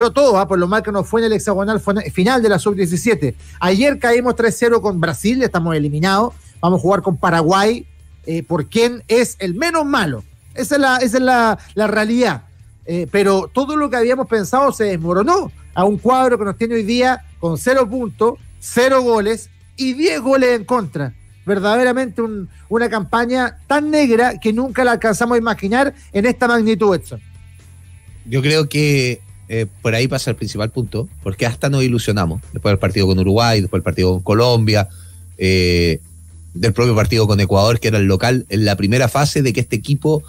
pero todo, va por lo mal que nos fue en el hexagonal final de la sub-17. Ayer caímos 3-0 con Brasil, estamos eliminados. Vamos a jugar con Paraguay, eh, por quien es el menos malo. Esa es la, realidad. Eh, pero todo lo que habíamos pensado se desmoronó a un cuadro que nos tiene hoy día con 0 puntos, 0 goles y 10 goles en contra. Verdaderamente una campaña tan negra que nunca la alcanzamos a imaginar en esta magnitud, Edson. Yo creo que eh, por ahí pasa el principal punto, porque hasta nos ilusionamos, después del partido con Uruguay, después del partido con Colombia, eh, del propio partido con Ecuador, que era el local, en la primera fase de que este equipo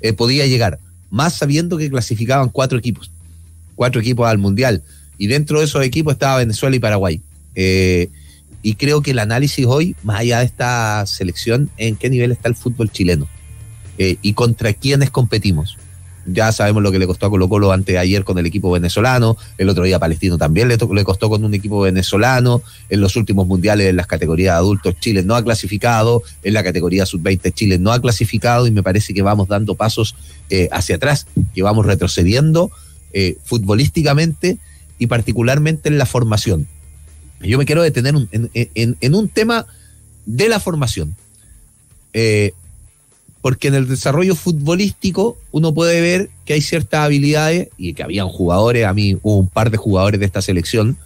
eh, podía llegar, más sabiendo que clasificaban cuatro equipos, cuatro equipos al Mundial, y dentro de esos equipos estaba Venezuela y Paraguay. y creo que el análisis hoy, más allá de esta selección, en qué nivel está el fútbol chileno y contra quiénes competimos ya sabemos lo que le costó a Colo Colo antes ayer con el equipo venezolano, el otro día Palestino también le, costó con un equipo venezolano, en los últimos mundiales en las categorías adultos Chile no ha clasificado, en la categoría sub-20 Chile no ha clasificado y me parece que vamos dando pasos eh, hacia atrás, que vamos retrocediendo eh, futbolísticamente y particularmente en la formación. Yo me quiero detener en, un tema de la formación. Eh, porque en el desarrollo futbolístico uno puede ver que hay ciertas habilidades y que habían jugadores, a mí hubo un par de jugadores de esta selección,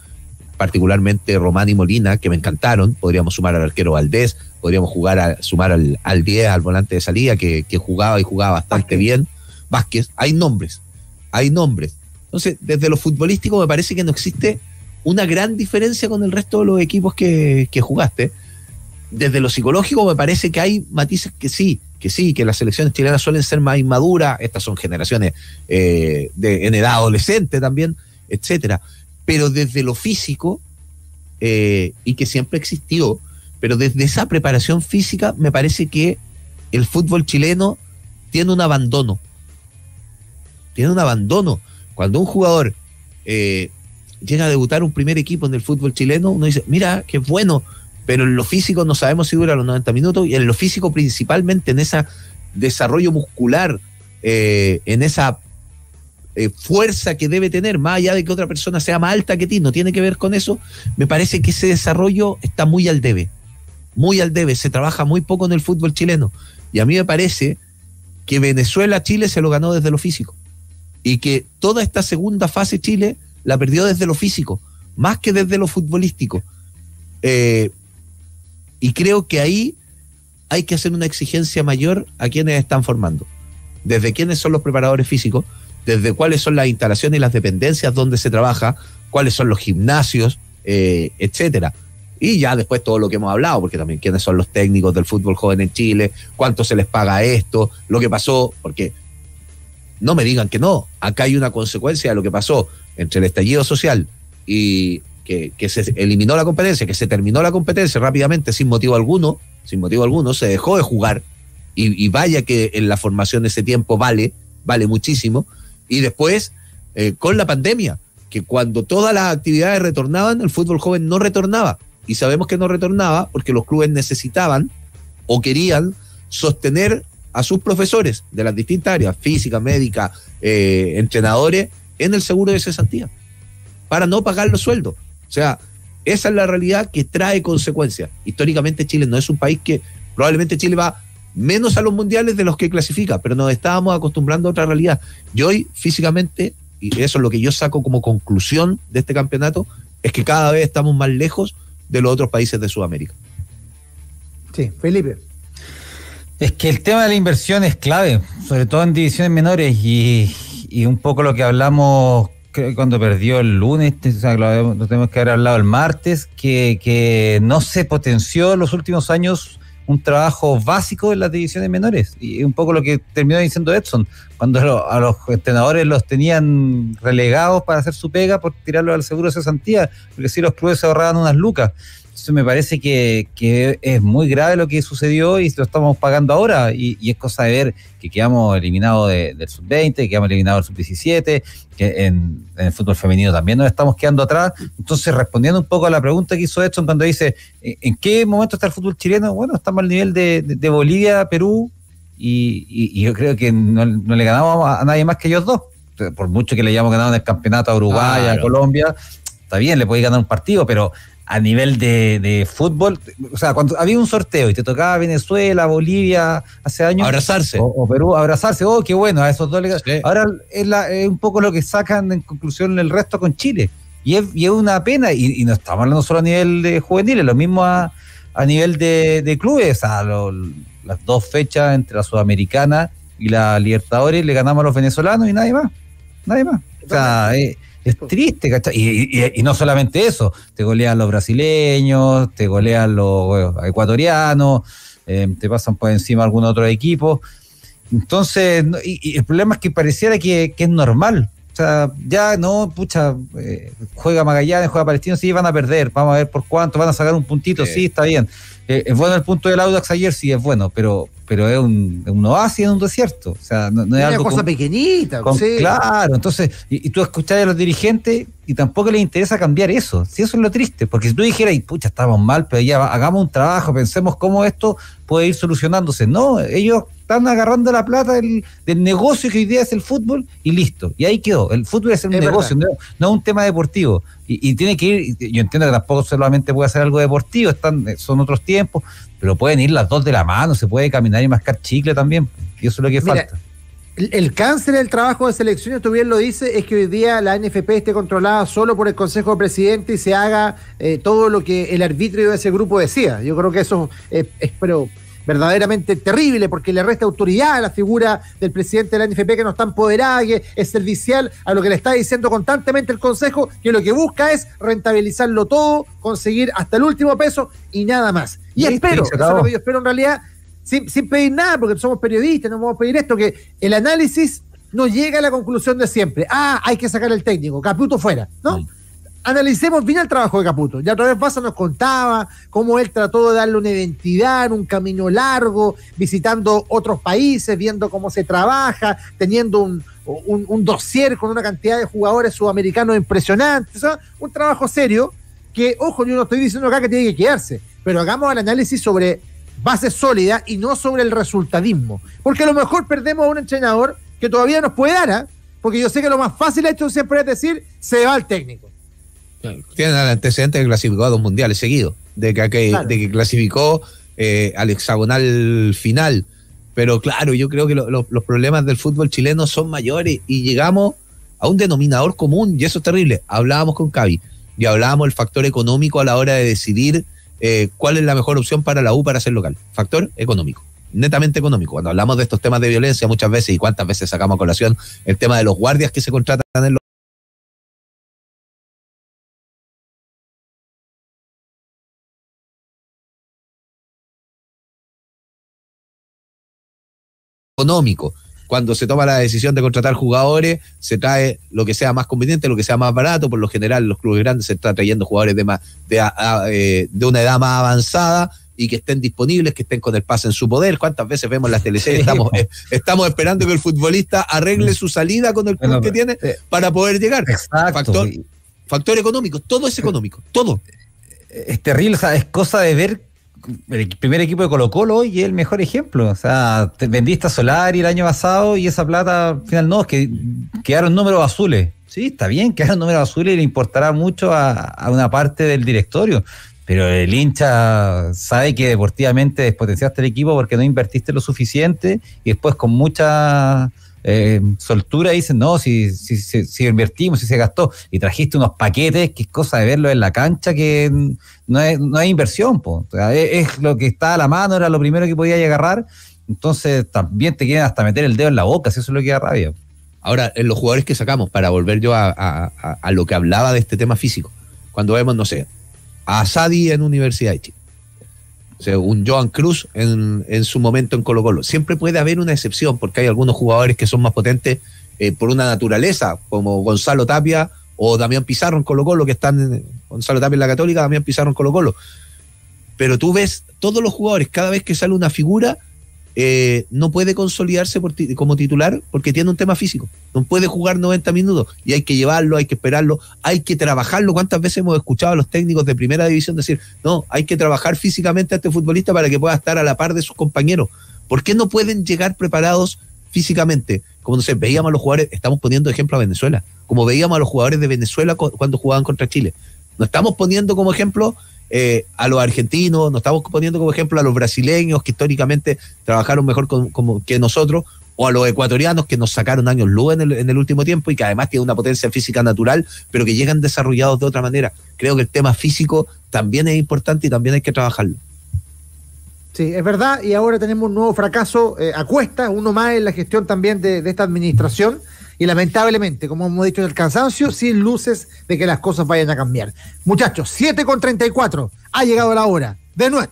particularmente Román y Molina, que me encantaron, podríamos sumar al arquero Valdés, podríamos jugar a, sumar al, 10, al volante de salida, que, jugaba y jugaba bastante bien, Vázquez, hay nombres, hay nombres. Entonces, desde lo futbolístico me parece que no existe una gran diferencia con el resto de los equipos que jugaste. Desde lo psicológico me parece que hay matices que sí, que sí, que las selecciones chilenas suelen ser más inmaduras, estas son generaciones eh, de, en edad adolescente también, etcétera, pero desde lo físico, eh, y que siempre existió, pero desde esa preparación física me parece que el fútbol chileno tiene un abandono. Tiene un abandono. Cuando un jugador eh, llega a debutar un primer equipo en el fútbol chileno, uno dice, mira, qué bueno, pero en lo físico no sabemos si dura los 90 minutos y en lo físico principalmente en ese desarrollo muscular, eh, en esa eh, fuerza que debe tener, más allá de que otra persona sea más alta que ti, no tiene que ver con eso, me parece que ese desarrollo está muy al debe, muy al debe, se trabaja muy poco en el fútbol chileno y a mí me parece que Venezuela-Chile se lo ganó desde lo físico y que toda esta segunda fase Chile la perdió desde lo físico, más que desde lo futbolístico. Eh, y creo que ahí hay que hacer una exigencia mayor a quienes están formando. Desde quiénes son los preparadores físicos, desde cuáles son las instalaciones y las dependencias donde se trabaja, cuáles son los gimnasios, etc. Eh, etcétera. Y ya después todo lo que hemos hablado, porque también quiénes son los técnicos del fútbol joven en Chile, cuánto se les paga esto, lo que pasó, porque no me digan que no, acá hay una consecuencia de lo que pasó entre el estallido social y que, se eliminó la competencia, que se terminó la competencia rápidamente sin motivo alguno, sin motivo alguno, se dejó de jugar y, vaya que en la formación ese tiempo vale, vale muchísimo. Y después, eh, con la pandemia, que cuando todas las actividades retornaban, el fútbol joven no retornaba. Y sabemos que no retornaba porque los clubes necesitaban o querían sostener a sus profesores de las distintas áreas, física, médica, eh, entrenadores, en el seguro de cesantía, para no pagar los sueldos. O sea, esa es la realidad que trae consecuencias. Históricamente Chile no es un país que probablemente Chile va menos a los mundiales de los que clasifica, pero nos estábamos acostumbrando a otra realidad. Y hoy físicamente, y eso es lo que yo saco como conclusión de este campeonato, es que cada vez estamos más lejos de los otros países de Sudamérica. Sí, Felipe. Es que el tema de la inversión es clave, sobre todo en divisiones menores y, y un poco lo que hablamos que cuando perdió el lunes, o lo, tenemos que haber hablado el martes, que, no se potenció en los últimos años un trabajo básico en las divisiones menores. Y un poco lo que terminó diciendo Edson, cuando a los entrenadores los tenían relegados para hacer su pega por tirarlos al seguro de cesantía, porque si los clubes se ahorraban unas lucas. Eso me parece que, es muy grave lo que sucedió y lo estamos pagando ahora. Y, es cosa de ver que quedamos eliminados del sub-20, que quedamos eliminados del sub-17, que en, el fútbol femenino también nos estamos quedando atrás. Entonces, respondiendo un poco a la pregunta que hizo Edson cuando dice, ¿en qué momento está el fútbol chileno? Bueno, estamos al nivel de, Bolivia, Perú, y, yo creo que no, le ganamos a, nadie más que ellos dos. Por mucho que le hayamos ganado en el campeonato a Uruguay, a Colombia, está bien, le podéis ganar un partido, pero a nivel de, de, fútbol, o sea, cuando había un sorteo y te tocaba Venezuela, Bolivia, hace años. Abrazarse. O, Perú, abrazarse. Oh, qué bueno, a esos dos Ahora es, la, es, un poco lo que sacan en conclusión el resto con Chile. Y es, y es una pena, y, no estamos hablando solo a nivel de juveniles, lo mismo a, a nivel de, de clubes. O sea, las dos fechas entre la Sudamericana y la Libertadores le ganamos a los venezolanos y nadie más. Nadie más. O sea, es triste, ¿cachai? Y, y, no solamente eso, te golean los brasileños, te golean los eh, ecuatorianos, eh, te pasan por encima algún otro equipo. Entonces, y, el problema es que pareciera que, que, es normal. O sea, ya no, pucha, eh, juega Magallanes, juega Palestino, sí, van a perder, vamos a ver por cuánto, van a sacar un puntito, sí, está bien. es bueno el punto del Audax ayer, sí, es bueno, pero, pero es un, un oasis en un desierto. O sea, no, es, algo una cosa pequeñita. Claro, entonces, y, tú escuchas a los dirigentes y tampoco les interesa cambiar eso. Si eso es lo triste, porque si tú dijeras, y, pucha, estamos mal, pero ya hagamos un trabajo, pensemos cómo esto puede ir solucionándose. No, ellos están agarrando la plata del, negocio que hoy día es el fútbol y listo. Y ahí quedó. El fútbol es un negocio, no, es un tema deportivo. Y, tiene que ir, yo entiendo que tampoco solamente puede hacer algo deportivo, eh, son otros tiempos, pero pueden ir las dos de la mano, se puede caminar y mascar chicle también. Y eso es lo que falta. El, cáncer del trabajo de selección, tú bien lo dice, es que hoy día la NFP esté controlada solo por el Consejo de Presidente y se haga eh, todo lo que el arbitrio de ese grupo decía. Yo creo que eso es, verdaderamente terrible porque le resta autoridad a la figura del presidente de la NFP que no está empoderada, que es servicial a lo que le está diciendo constantemente el Consejo, que lo que busca es rentabilizarlo todo, conseguir hasta el último peso y nada más. Y, espero, eso es lo que yo espero en realidad, sin, pedir nada, porque somos periodistas, no vamos a pedir esto, que el análisis no llega a la conclusión de siempre. Ah, hay que sacar el técnico, Caputo fuera, ¿no? analicemos bien el trabajo de Caputo. Ya otra vez Baza nos contaba cómo él trató de darle una identidad, un camino largo, visitando otros países, viendo cómo se trabaja, teniendo un, un, dossier con una cantidad de jugadores sudamericanos impresionantes. O un trabajo serio que, ojo, yo no estoy diciendo acá que tiene que quedarse, pero hagamos el análisis sobre bases sólidas y no sobre el resultadismo. Porque a lo mejor perdemos a un entrenador que todavía nos puede dar, ¿ah? porque yo sé que lo más fácil esto siempre es decir, se va al técnico. Tienen antecedentes antecedente de clasificó a dos mundiales seguidos, de que, de que clasificó eh, al hexagonal final. Pero claro, yo creo que los problemas del fútbol chileno son mayores y llegamos a un denominador común y eso es terrible. Hablábamos con Cavi y hablábamos del factor económico a la hora de decidir eh, cuál es la mejor opción para la U para ser local. Factor económico, netamente económico. Cuando hablamos de estos temas de violencia muchas veces y cuántas veces sacamos a colación el tema de los guardias que se contratan en los económico. Cuando se toma la decisión de contratar jugadores, se trae lo que sea más conveniente, lo que sea más barato. Por lo general, los clubes grandes se están trayendo jugadores de, más, de, eh, una edad más avanzada, y que estén disponibles, que estén con el pase en su poder. ¿Cuántas veces vemos las televisión, eh, Estamos, esperando que el futbolista arregle su salida con el club que tiene eh, para poder llegar. Factor, factor económico, todo es económico, todo. Es terrible, o sea, es cosa de ver el primer equipo de Colo Colo hoy es el mejor ejemplo. O sea, vendiste a Solari el año pasado y esa plata, al final no, que quedaron números azules. Sí, está bien, quedaron números azules y le importará mucho a una parte del directorio. Pero el hincha sabe que deportivamente despotenciaste el equipo porque no invertiste lo suficiente y después con mucha eh, soltura dicen, no, si, si, invertimos, si se gastó, y trajiste unos paquetes, que es cosa de verlo en la cancha, que no es, hay inversión, es, lo que está a la mano, era lo primero que podía agarrar, entonces también te quieren hasta meter el dedo en la boca, si eso es lo que da rabia. Ahora, en los jugadores que sacamos, para volver yo a, lo que hablaba de este tema físico, cuando vemos, no sé, a Sadi en Universidad de Chile, un Joan Cruz en, su momento en Colo Colo. Siempre puede haber una excepción porque hay algunos jugadores que son más potentes eh, por una naturaleza, como Gonzalo Tapia o Damián Pizarro en Colo Colo, que están en, Gonzalo Tapia en la Católica, Damián Pizarro en Colo Colo. Pero tú ves todos los jugadores, cada vez que sale una figura, eh, no puede consolidarse como titular porque tiene un tema físico. No puede jugar 90 minutos y hay que llevarlo, hay que esperarlo, hay que trabajarlo. ¿Cuántas veces hemos escuchado a los técnicos de primera división decir, no, hay que trabajar físicamente a este futbolista para que pueda estar a la par de sus compañeros? ¿Por qué no pueden llegar preparados físicamente? Como no veíamos a los jugadores, estamos poniendo ejemplo a Venezuela, como veíamos a los jugadores de Venezuela cuando jugaban contra Chile. No estamos poniendo como ejemplo eh, a los argentinos, nos estamos poniendo como ejemplo a los brasileños que históricamente trabajaron mejor como que nosotros, o a los ecuatorianos que nos sacaron años luz en el, en el último tiempo y que además tienen una potencia física natural, pero que llegan desarrollados de otra manera. Creo que el tema físico también es importante y también hay que trabajarlo. Sí, es verdad, y ahora tenemos un nuevo fracaso eh, a cuesta, uno más en la gestión también de esta administración y lamentablemente, como hemos dicho, el cansancio, sin luces de que las cosas vayan a cambiar. Muchachos, 7 con 34, ha llegado la hora de nuevo.